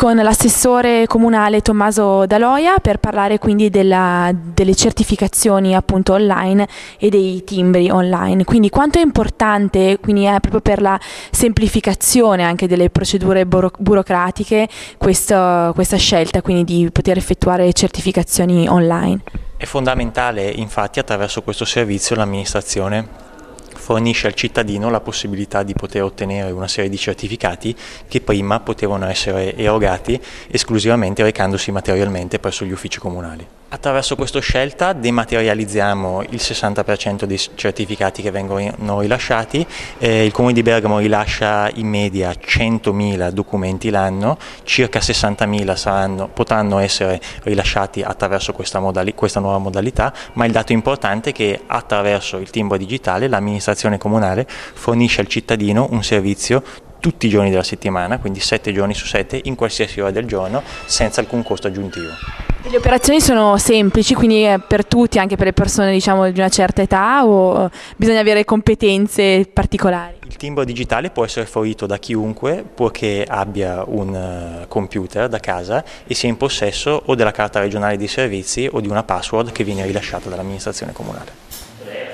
con l'assessore comunale Tommaso Daloia per parlare quindi della, delle certificazioni appunto online e dei timbri online. Quindi quanto è importante, quindi è proprio per la semplificazione anche delle procedure buro burocratiche questo, questa scelta quindi di poter effettuare certificazioni online? È fondamentale infatti attraverso questo servizio l'amministrazione fornisce al cittadino la possibilità di poter ottenere una serie di certificati che prima potevano essere erogati esclusivamente recandosi materialmente presso gli uffici comunali. Attraverso questa scelta dematerializziamo il 60% dei certificati che vengono rilasciati, eh, il Comune di Bergamo rilascia in media 100.000 documenti l'anno, circa 60.000 saranno, potranno essere rilasciati attraverso questa, modali, questa, nuova modalità, ma il dato importante è che attraverso il timbro digitale l'amministrazione comunale fornisce al cittadino un servizio tutti i giorni della settimana, quindi 7 giorni su 7, in qualsiasi ora del giorno, senza alcun costo aggiuntivo. Le operazioni sono semplici, quindi per tutti, anche per le persone diciamo, di una certa età o eh, bisogna avere competenze particolari? Il timbro digitale può essere fornito da chiunque, purché abbia un eh, computer da casa e sia in possesso o della carta regionale dei servizi o di una password che viene rilasciata dall'amministrazione comunale.